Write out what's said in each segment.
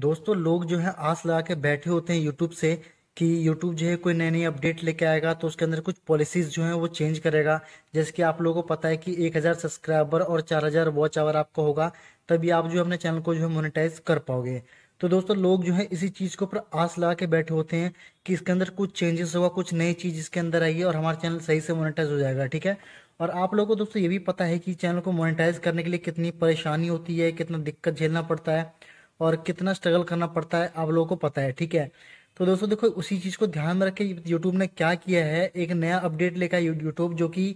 दोस्तों लोग जो है आस लगा के बैठे होते हैं यूट्यूब से कि यूट्यूब जो है कोई नई नई अपडेट लेके आएगा तो उसके अंदर कुछ पॉलिसीज़ जो है वो चेंज करेगा जैसे कि आप लोगों को पता है कि एक हज़ार सब्सक्राइबर और चार हज़ार वॉच आवर आपका होगा तभी आप जो अपने चैनल को जो है मोनिटाइज कर पाओगे तो दोस्तों लोग जो है इसी चीज़ के ऊपर आस लगा के बैठे होते हैं कि इसके अंदर कुछ चेंजेस होगा कुछ नई चीज़ इसके अंदर आएगी और हमारा चैनल सही से मोनिटाइज हो जाएगा ठीक है और आप लोगों को दोस्तों ये भी पता है कि चैनल को मोनिटाइज करने के लिए कितनी परेशानी होती है कितना दिक्कत झेलना पड़ता है और कितना स्ट्रगल करना पड़ता है आप लोगों को पता है ठीक है तो दोस्तों देखो उसी चीज़ को ध्यान में रखे यूट्यूब ने क्या किया है एक नया अपडेट लेकर यूट्यूब जो कि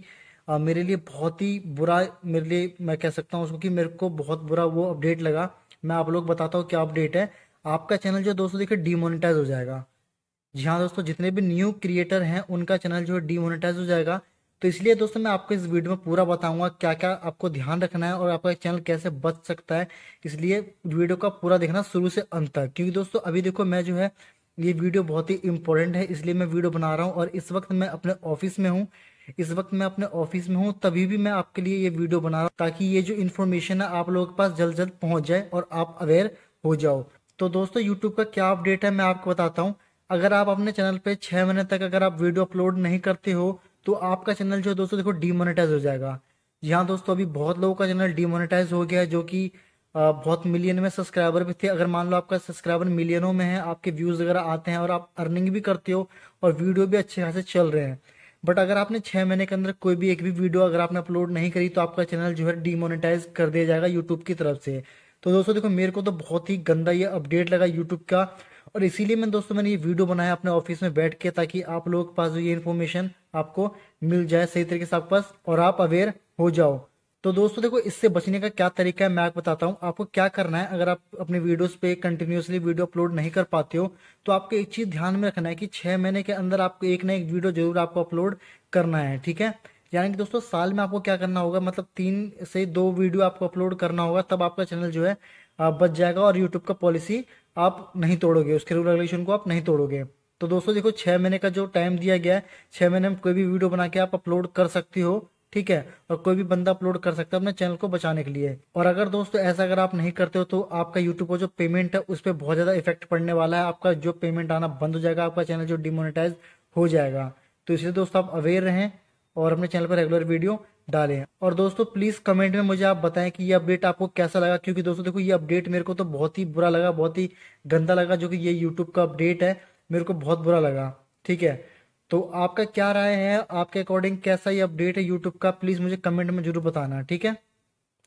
मेरे लिए बहुत ही बुरा मेरे लिए मैं कह सकता हूँ उसको कि मेरे को बहुत बुरा वो अपडेट लगा मैं आप लोग बताता हूँ क्या अपडेट है आपका चैनल जो दोस्तों देखिए डीमोनेटाइज हो जाएगा जी हाँ दोस्तों जितने भी न्यू क्रिएटर हैं उनका चैनल जो है डीमोनेटाइज हो जाएगा तो इसलिए दोस्तों मैं आपको इस वीडियो में पूरा बताऊंगा क्या क्या आपको ध्यान रखना है और आपका चैनल कैसे बच सकता है इसलिए वीडियो का पूरा देखना शुरू से अंत तक क्योंकि दोस्तों अभी देखो मैं जो है ये वीडियो बहुत ही इंपॉर्टेंट है इसलिए मैं वीडियो बना रहा हूँ और इस वक्त मैं अपने ऑफिस में हूँ इस वक्त मैं अपने ऑफिस में हूँ तभी भी मैं आपके लिए ये वीडियो बना रहा हूँ ताकि ये जो इन्फॉर्मेशन है आप लोगों के पास जल्द जल्द पहुँच जाए और आप अवेयर हो जाओ तो दोस्तों यूट्यूब का क्या अपडेट है मैं आपको बताता हूँ अगर आप अपने चैनल पे छः महीने तक अगर आप वीडियो अपलोड नहीं करते हो तो आपका चैनल जो है दोस्तों देखो डीमोनेटाइज हो जाएगा जी हाँ दोस्तों अभी बहुत लोगों का चैनल डीमोनेटाइज हो गया है जो कि बहुत मिलियन में सब्सक्राइबर भी थे अगर मान लो आपका सब्सक्राइबर मिलियनों में है आपके व्यूज़ वगैरह आते हैं और आप अर्निंग भी करते हो और वीडियो भी अच्छे खासे चल रहे हैं बट अगर आपने छह महीने के अंदर कोई भी एक भी वीडियो अगर आपने अपलोड नहीं करी तो आपका चैनल जो है डीमोनेटाइज कर दिया जाएगा यूट्यूब की तरफ से तो दोस्तों देखो मेरे को तो बहुत ही गंदा ये अपडेट लगा यूट्यूब का और इसीलिए मैं दोस्तों मैंने ये वीडियो बनाया अपने ऑफिस में बैठ के ताकि आप लोगों के पास ये इन्फॉर्मेशन आपको मिल जाए सही तरीके से आपके पास और आप अवेयर हो जाओ तो दोस्तों देखो इससे बचने का क्या तरीका है मैं आपको बताता हूँ आपको क्या करना है अगर आप अपने वीडियोस पे कंटिन्यूसली वीडियो अपलोड नहीं कर पाते हो तो आपको एक चीज़ ध्यान में रखना है कि छह महीने के अंदर आपको एक ना एक वीडियो जरूर आपको अपलोड करना है ठीक है यानी कि दोस्तों साल में आपको क्या करना होगा मतलब तीन से दो वीडियो आपको अपलोड करना होगा तब आपका चैनल जो है बच जाएगा और यूट्यूब का पॉलिसी आप नहीं तोड़ोगे उसके रूल रेगुलेशन को आप नहीं तोड़ोगे तो दोस्तों देखो छह महीने का जो टाइम दिया गया है छह महीने में कोई भी वीडियो बना के आप अपलोड कर सकती हो ठीक है और कोई भी बंदा अपलोड कर सकता है अपने चैनल को बचाने के लिए और अगर दोस्तों ऐसा अगर आप नहीं करते हो तो आपका यूट्यूब का जो पेमेंट है उस पर बहुत ज़्यादा इफेक्ट पड़ने वाला है आपका जो पेमेंट आना बंद हो जाएगा आपका चैनल जो डिमोनेटाइज हो जाएगा तो इसलिए दोस्तों आप अवेयर रहें और अपने चैनल पर रेगुलर वीडियो डालें और दोस्तों प्लीज़ कमेंट में मुझे आप बताएं कि ये अपडेट आपको कैसा लगा क्योंकि दोस्तों देखो ये अपडेट मेरे को तो बहुत ही बुरा लगा बहुत ही गंदा लगा जो कि ये यूट्यूब का अपडेट है मेरे को बहुत बुरा लगा ठीक है तो आपका क्या राय है आपके अकॉर्डिंग कैसा ये अपडेट है यूट्यूब का प्लीज़ मुझे कमेंट में जरूर बताना ठीक है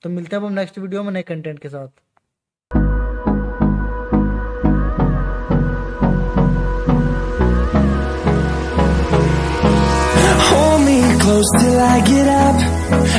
तो मिलते हैं अब नेक्स्ट वीडियो में नए कंटेंट के साथ close till I get up